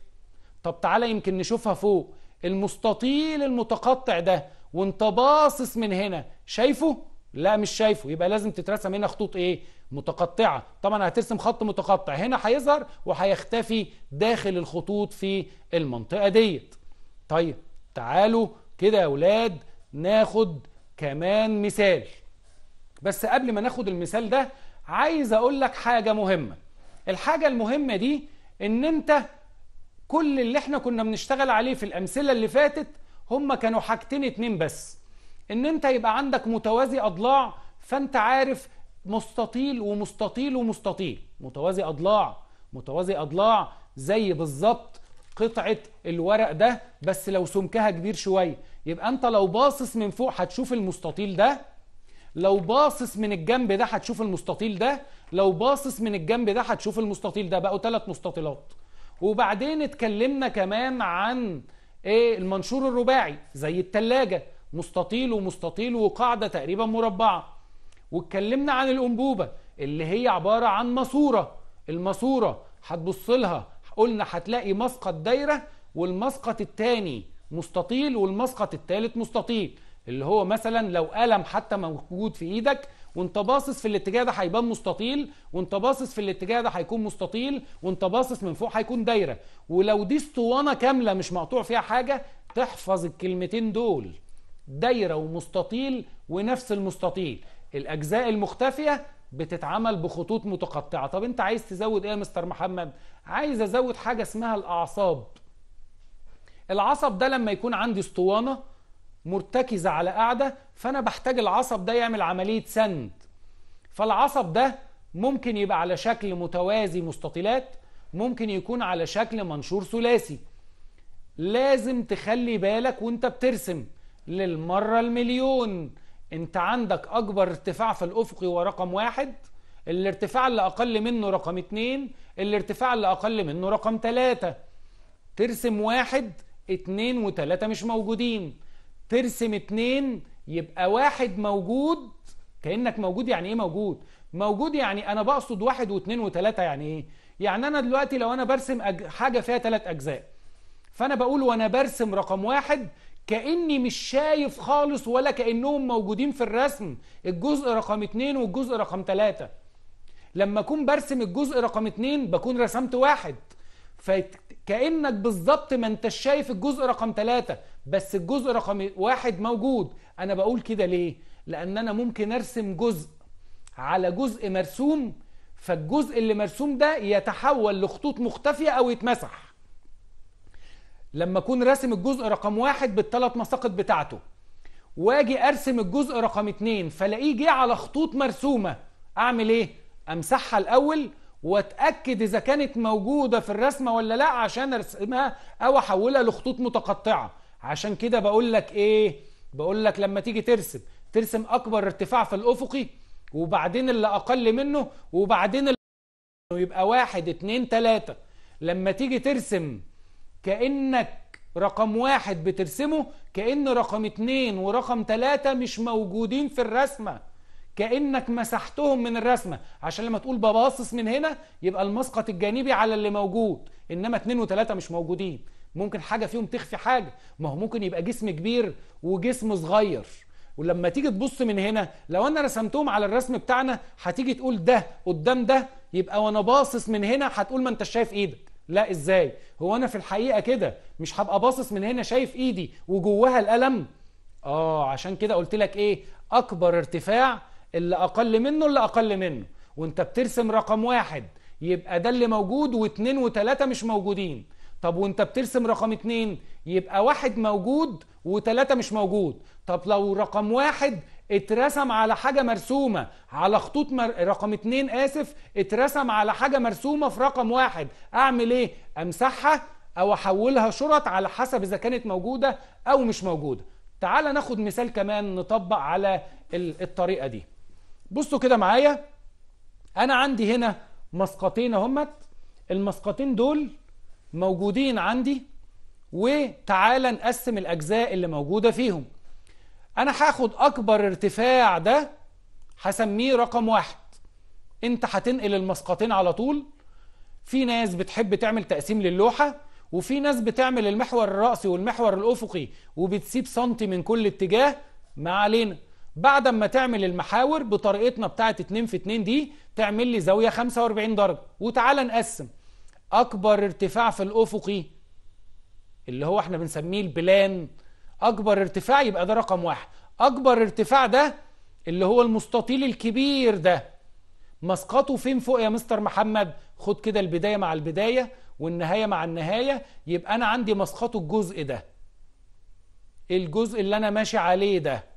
[SPEAKER 1] طب تعالى يمكن نشوفها فوق المستطيل المتقطع ده وانت باصص من هنا شايفه لا مش شايفه يبقى لازم تترسم هنا خطوط ايه متقطعه طبعا هترسم خط متقطع هنا هيظهر وهيختفي داخل الخطوط في المنطقه ديت طيب تعالوا كده يا اولاد ناخد كمان مثال بس قبل ما ناخد المثال ده عايز اقول لك حاجه مهمه الحاجه المهمه دي ان انت كل اللي احنا كنا بنشتغل عليه في الامثله اللي فاتت هم كانوا حاجتين اتنين بس ان انت يبقى عندك متوازي اضلاع فانت عارف مستطيل ومستطيل ومستطيل متوازي اضلاع متوازي اضلاع زي بالظبط قطعه الورق ده بس لو سمكها كبير شويه يبقى انت لو باصص من فوق هتشوف المستطيل ده لو باصص من الجنب ده هتشوف المستطيل ده لو باصص من الجنب ده هتشوف المستطيل ده بقوا ثلاث مستطيلات وبعدين اتكلمنا كمان عن ايه المنشور الرباعي زي التلاجة مستطيل ومستطيل وقاعدة تقريبا مربعة واتكلمنا عن الأنبوبة اللي هي عبارة عن ماسورة الماسورة هتبص لها قلنا هتلاقي مسقط دايرة والمسقط الثاني مستطيل والمسقط الثالث مستطيل اللي هو مثلا لو قلم حتى موجود في ايدك وانت باصص في الاتجاه ده هيبان مستطيل وانت باصص في الاتجاه ده هيكون مستطيل وانت باصص من فوق هيكون دايره ولو دي اسطوانه كامله مش مقطوع فيها حاجه تحفظ الكلمتين دول دايره ومستطيل ونفس المستطيل الاجزاء المختفيه بتتعمل بخطوط متقطعه طب انت عايز تزود ايه يا مستر محمد عايز ازود حاجه اسمها الاعصاب العصب ده لما يكون عندي اسطوانه مرتكزة على قاعدة فأنا بحتاج العصب ده يعمل عملية سند فالعصب ده ممكن يبقى على شكل متوازي مستطيلات ممكن يكون على شكل منشور ثلاثي لازم تخلي بالك وانت بترسم للمرة المليون انت عندك اكبر ارتفاع في الافقي هو رقم واحد الارتفاع اللي اقل منه رقم اتنين الارتفاع اللي اقل منه رقم تلاتة ترسم واحد اتنين وتلاتة مش موجودين ترسم اتنين يبقى واحد موجود كأنك موجود يعني ايه موجود موجود يعني انا بقصد واحد واثنين وتلاتة يعني ايه يعني انا دلوقتي لو انا برسم أج... حاجة فيها تلات اجزاء فانا بقول وانا برسم رقم واحد كأني مش شايف خالص ولا كأنهم موجودين في الرسم الجزء رقم اتنين والجزء رقم تلاتة لما اكون برسم الجزء رقم اتنين بكون رسمت واحد كانك بالظبط ما انتش شايف الجزء رقم ثلاثة بس الجزء رقم واحد موجود انا بقول كده ليه لان انا ممكن ارسم جزء على جزء مرسوم فالجزء اللي مرسوم ده يتحول لخطوط مختفية او يتمسح لما اكون راسم الجزء رقم واحد بالثلاث مساقط بتاعته واجي ارسم الجزء رقم اتنين فلاقيه جه على خطوط مرسومة اعمل ايه امسحها الاول واتاكد اذا كانت موجوده في الرسمه ولا لا عشان ارسمها او احولها لخطوط متقطعه عشان كده بقول لك ايه بقول لك لما تيجي ترسم ترسم اكبر ارتفاع في الافقي وبعدين اللي اقل منه وبعدين اللي يبقى واحد اتنين تلاتة لما تيجي ترسم كأنك رقم واحد بترسمه كأن رقم اتنين ورقم تلاتة مش موجودين في الرسمة كانك مسحتهم من الرسمه عشان لما تقول بباصص من هنا يبقى المسقط الجانبي على اللي موجود انما اتنين وتلاته مش موجودين ممكن حاجه فيهم تخفي حاجه ما هو ممكن يبقى جسم كبير وجسم صغير ولما تيجي تبص من هنا لو انا رسمتهم على الرسم بتاعنا هتيجي تقول ده قدام ده يبقى وانا باصص من هنا هتقول ما انت شايف ايدك لا ازاي هو انا في الحقيقه كده مش هبقى باصص من هنا شايف ايدي وجواها القلم اه عشان كده قلت لك ايه اكبر ارتفاع اللي اقل منه اللي اقل منه وانت بترسم رقم واحد يبقى ده اللي موجود واثنين وثلاثة مش موجودين طب وانت بترسم رقم اتنين يبقى واحد موجود وثلاثة مش موجود طب لو رقم واحد اترسم على حاجة مرسومة على خطوط مر... رقم اتنين اسف اترسم على حاجة مرسومة في رقم واحد اعمل ايه امسحها او احولها شرط على حسب اذا كانت موجودة او مش موجودة تعال ناخد مثال كمان نطبق على الطريقة دي بصوا كده معايا انا عندي هنا مسقطين اهمت المسقطين دول موجودين عندي وتعالى نقسم الاجزاء اللي موجوده فيهم انا هاخد اكبر ارتفاع ده هسميه رقم واحد انت هتنقل المسقطين على طول في ناس بتحب تعمل تقسيم للوحه وفي ناس بتعمل المحور الرأسي والمحور الأفقي وبتسيب سنتي من كل اتجاه ما علينا بعد ما تعمل المحاور بطريقتنا بتاعه 2 في 2 دي تعمل لي زاويه 45 درجه وتعالى نقسم اكبر ارتفاع في الافقي اللي هو احنا بنسميه البلان اكبر ارتفاع يبقى ده رقم واحد اكبر ارتفاع ده اللي هو المستطيل الكبير ده مسقطه فين فوق يا مستر محمد خد كده البدايه مع البدايه والنهايه مع النهايه يبقى انا عندي مسقطه الجزء ده الجزء اللي انا ماشي عليه ده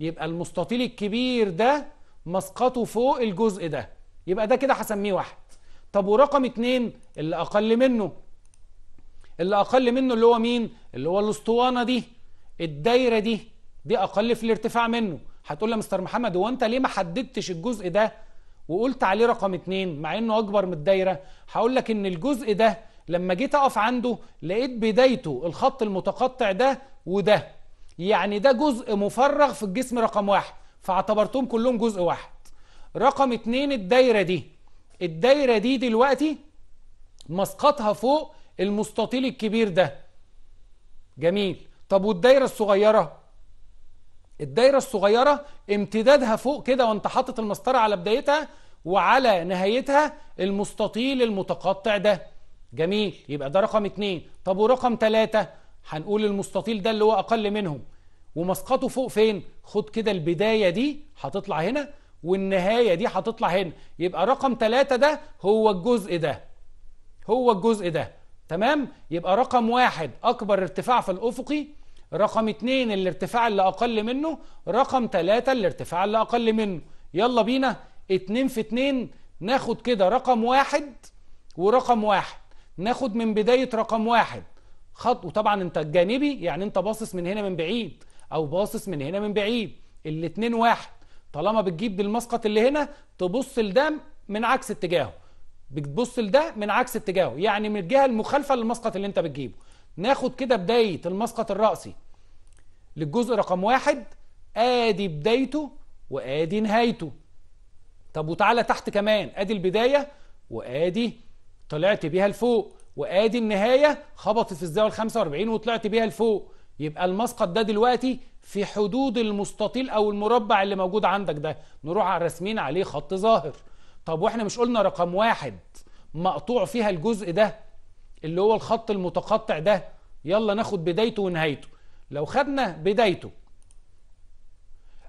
[SPEAKER 1] يبقى المستطيل الكبير ده مسقطه فوق الجزء ده يبقى ده كده هسميه واحد طب ورقم اتنين اللي اقل منه اللي اقل منه اللي هو مين اللي هو الاسطوانه دي الدايره دي دي اقل في الارتفاع منه هتقول لي مستر محمد هو انت ليه ما حددتش الجزء ده وقلت عليه رقم اتنين مع انه اكبر من الدايره هقول لك ان الجزء ده لما جيت اقف عنده لقيت بدايته الخط المتقطع ده وده يعني ده جزء مفرغ في الجسم رقم واحد فاعتبرتهم كلهم جزء واحد رقم اتنين الدايرة دي الدايرة دي دلوقتي مسقطها فوق المستطيل الكبير ده جميل طب والدايرة الصغيرة الدايرة الصغيرة امتدادها فوق كده وانت حاطط المسطرة على بدايتها وعلى نهايتها المستطيل المتقطع ده جميل يبقى ده رقم اتنين طب ورقم تلاتة هنقول المستطيل ده اللي هو أقل منهم ومسقطه فوق فين خد كده البداية دي هتطلع هنا والنهاية دي هتطلع هنا يبقى رقم 3 ده هو الجزء ده هو الجزء ده تمام يبقى رقم واحد أكبر ارتفاع في الأفقي رقم اتنين الارتفاع اللي أقل منه رقم تلاتة الارتفاع اللي أقل منه يلا بينا اتنين في اتنين ناخد كده رقم واحد ورقم واحد ناخد من بداية رقم واحد خط وطبعا انت الجانبي يعني انت باصص من هنا من بعيد او باصص من هنا من بعيد الاثنين واحد طالما بتجيب بالمسقط اللي هنا تبص لده من عكس اتجاهه بتبص لده من عكس اتجاهه يعني من الجهه المخالفه للمسقط اللي انت بتجيبه ناخد كده بدايه المسقط الرأسي للجزء رقم واحد ادي بدايته وادي نهايته طب وتعالى تحت كمان ادي البدايه وادي طلعت بيها لفوق وادي النهايه خبطت في الزاويه ال 45 وطلعت بيها لفوق يبقى المسقط ده دلوقتي في حدود المستطيل او المربع اللي موجود عندك ده نروح على رسمين عليه خط ظاهر طب واحنا مش قلنا رقم واحد مقطوع فيها الجزء ده اللي هو الخط المتقطع ده يلا ناخد بدايته ونهايته لو خدنا بدايته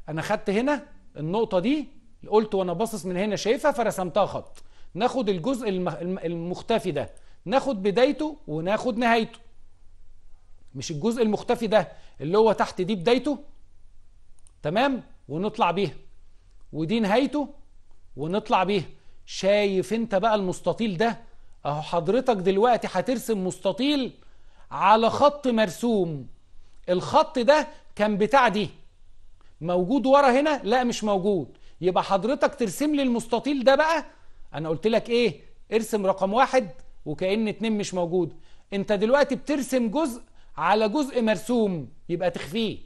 [SPEAKER 1] انا خدت هنا النقطه دي قلت وانا باصص من هنا شايفها فرسمتها خط ناخد الجزء المختفي ده ناخد بدايته وناخد نهايته مش الجزء المختفي ده اللي هو تحت دي بدايته تمام ونطلع بيها ودي نهايته ونطلع بيها شايف انت بقى المستطيل ده اهو حضرتك دلوقتي هترسم مستطيل على خط مرسوم الخط ده كان بتاع دي موجود ورا هنا لا مش موجود يبقى حضرتك ترسم لي المستطيل ده بقى انا قلت لك ايه ارسم رقم واحد وكأن اتنين مش موجود انت دلوقتي بترسم جزء على جزء مرسوم يبقى تخفيه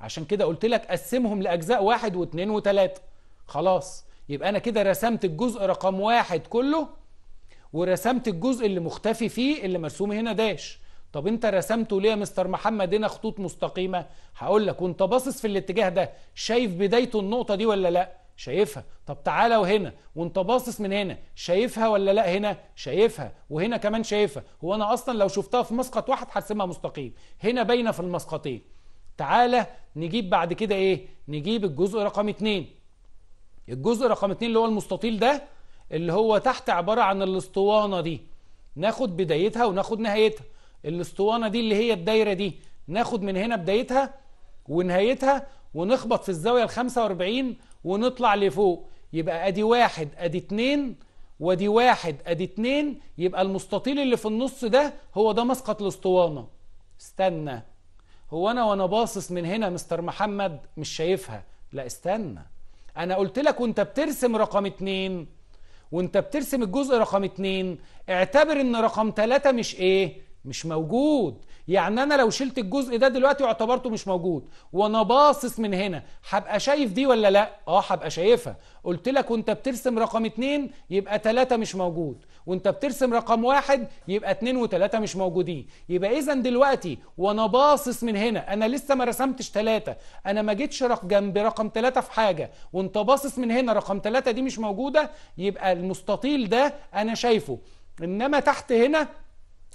[SPEAKER 1] عشان كده قلت لك قسمهم لأجزاء واحد واثنين وثلاثة خلاص يبقى أنا كده رسمت الجزء رقم واحد كله ورسمت الجزء اللي مختفي فيه اللي مرسوم هنا داش طب انت رسمته ليه يا مستر محمد هنا خطوط مستقيمة هقول لك وانت باصص في الاتجاه ده شايف بدايته النقطة دي ولا لأ شايفها طب تعالى وهنا وانت باصص من هنا شايفها ولا لا هنا شايفها وهنا كمان شايفها هو انا اصلا لو شفتها في مسقط واحد هرسمها مستقيم هنا باينه في المسقطين تعالى نجيب بعد كده ايه نجيب الجزء رقم اتنين الجزء رقم اتنين اللي هو المستطيل ده اللي هو تحت عباره عن الاسطوانه دي ناخد بدايتها وناخد نهايتها الاسطوانه دي اللي هي الدايره دي ناخد من هنا بدايتها ونهايتها ونخبط في الزاويه ال 45 ونطلع لفوق يبقى ادي واحد ادي اتنين وادي واحد ادي اتنين يبقى المستطيل اللي في النص ده هو ده مسقط الاسطوانه استنى هو انا وانا باصص من هنا مستر محمد مش شايفها لا استنى انا قلت لك وانت بترسم رقم اتنين وانت بترسم الجزء رقم اتنين اعتبر ان رقم تلاتة مش ايه مش موجود يعني انا لو شلت الجزء ده دلوقتي واعتبرته مش موجود وانا باصص من هنا هبقى شايف دي ولا لا اه هبقى شايفها قلت لك وانت بترسم رقم اتنين يبقى تلاتة مش موجود وانت بترسم رقم واحد يبقى اتنين وتلاتة مش موجودين يبقى اذا دلوقتي وانا باصص من هنا انا لسه ما رسمتش تلاتة انا ما جيتش رق جنب رقم تلاتة في حاجة وانت باصص من هنا رقم تلاتة دي مش موجودة يبقى المستطيل ده انا شايفه انما تحت هنا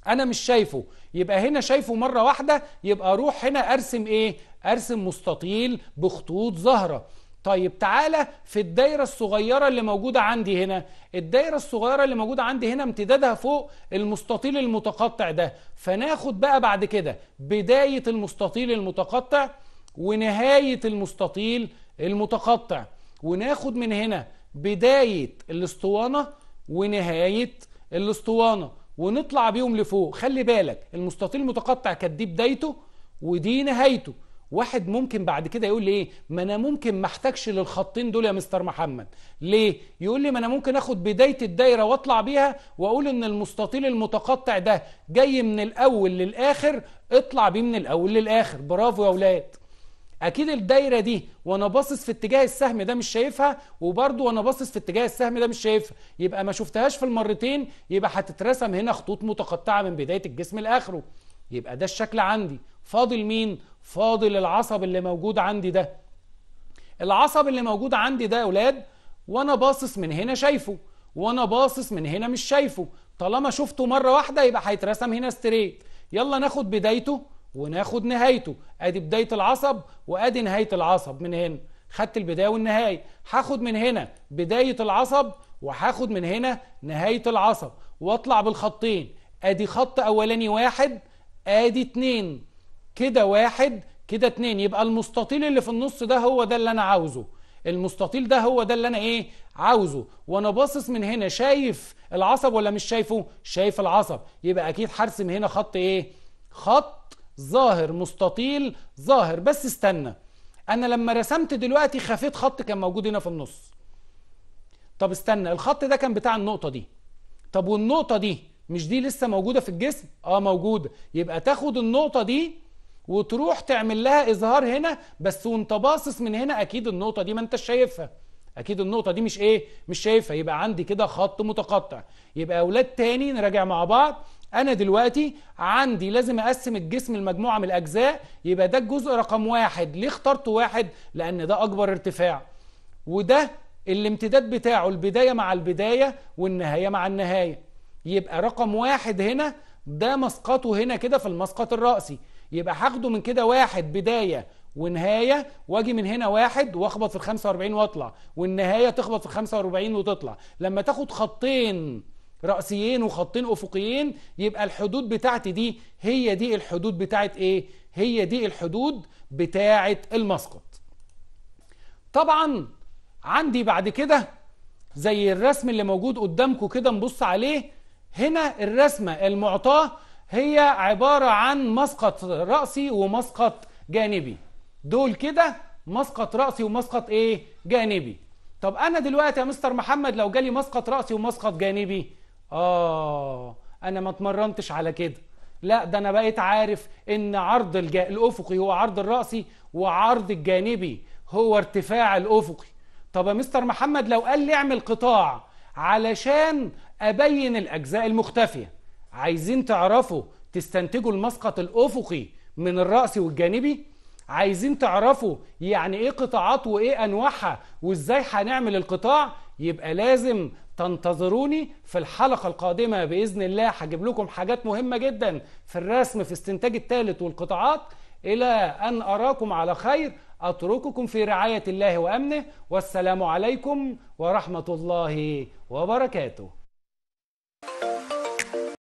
[SPEAKER 1] انا مش شايفه يبقى هنا شايفه مرة واحدة يبقى اروح هنا ارسم ايه ارسم مستطيل بخطوط زهرة طيب تعالى في الدايرة الصغيرة اللي موجودة عندي هنا الدايرة الصغيرة اللي موجودة عندي هنا امتدادها فوق المستطيل المتقطع ده فناخد بقى بعد كده بداية المستطيل المتقطع ونهاية المستطيل المتقطع وناخد من هنا بداية الاسطوانة ونهاية الاسطوانة ونطلع بيهم لفوق خلي بالك المستطيل متقطع كانت دي بدايته ودي نهايته واحد ممكن بعد كده يقول لي ايه ما انا ممكن ما احتاجش للخطين دول يا مستر محمد ليه يقول لي ما انا ممكن اخد بدايه الدايره واطلع بيها واقول ان المستطيل المتقطع ده جاي من الاول للاخر اطلع بيه من الاول للاخر برافو يا اولاد اكيد الدايره دي وانا باصص في اتجاه السهم ده مش شايفها وبرده وانا باصص في اتجاه السهم ده مش شايفها يبقى ما شفتهاش في المرتين يبقى هتترسم هنا خطوط متقطعه من بدايه الجسم لاخره يبقى ده الشكل عندي فاضل مين فاضل العصب اللي موجود عندي ده العصب اللي موجود عندي ده يا اولاد وانا باصص من هنا شايفه وانا باصص من هنا مش شايفه طالما شفته مره واحده يبقى هيترسم هنا ستريت يلا ناخد بدايته وناخد نهايته ادي بدايه العصب وادي نهايه العصب من هنا خدت البدايه والنهايه هاخد من هنا بدايه العصب وهاخد من هنا نهايه العصب واطلع بالخطين ادي خط اولاني واحد ادي اتنين كده واحد كده اتنين يبقى المستطيل اللي في النص ده هو ده اللي انا عاوزه المستطيل ده هو ده اللي انا ايه عاوزه وانا باصص من هنا شايف العصب ولا مش شايفه شايف العصب يبقى اكيد هرسم هنا خط ايه خط ظاهر مستطيل ظاهر بس استنى انا لما رسمت دلوقتي خفيت خط كان موجود هنا في النص طب استنى الخط ده كان بتاع النقطه دي طب والنقطه دي مش دي لسه موجوده في الجسم اه موجوده يبقى تاخد النقطه دي وتروح تعمل لها اظهار هنا بس وانت باصص من هنا اكيد النقطه دي ما انت شايفها اكيد النقطه دي مش ايه مش شايفها يبقى عندي كده خط متقطع يبقى اولاد تاني نراجع مع بعض انا دلوقتي عندي لازم اقسم الجسم لمجموعه من الاجزاء يبقى ده الجزء رقم واحد ليه اخترت واحد لان ده اكبر ارتفاع وده الامتداد بتاعه البدايه مع البدايه والنهايه مع النهايه يبقى رقم واحد هنا ده مسقطه هنا كده في المسقط الرأسي يبقى هاخده من كده واحد بداية ونهاية واجي من هنا واحد واخبط في ال 45 واطلع والنهاية تخبط في ال 45 وتطلع لما تاخد خطين رأسيين وخطين أفقيين يبقى الحدود بتاعتي دي هي دي الحدود بتاعت إيه؟ هي دي الحدود بتاعت المسقط طبعا عندي بعد كده زي الرسم اللي موجود قدامكم كده نبص عليه هنا الرسمة المعطاة هي عبارة عن مسقط رأسي ومسقط جانبي دول كده مسقط رأسي ومسقط إيه؟ جانبي طب أنا دلوقتي يا مستر محمد لو جالي مسقط رأسي ومسقط جانبي اه انا ما اتمرنتش على كده لا ده انا بقيت عارف ان عرض الج... الافقي هو عرض الراسي وعرض الجانبي هو ارتفاع الافقي طب يا مستر محمد لو قال لي اعمل قطاع علشان ابين الاجزاء المختفيه عايزين تعرفوا تستنتجوا المسقط الافقي من الراسي والجانبي عايزين تعرفوا يعني ايه قطاعات وايه انواعها وازاي هنعمل القطاع يبقى لازم تنتظروني في الحلقة القادمة بإذن الله هجيب لكم حاجات مهمة جدا في الرسم في استنتاج الثالث والقطاعات إلى أن أراكم على خير أترككم في رعاية الله وأمنه والسلام عليكم ورحمة الله وبركاته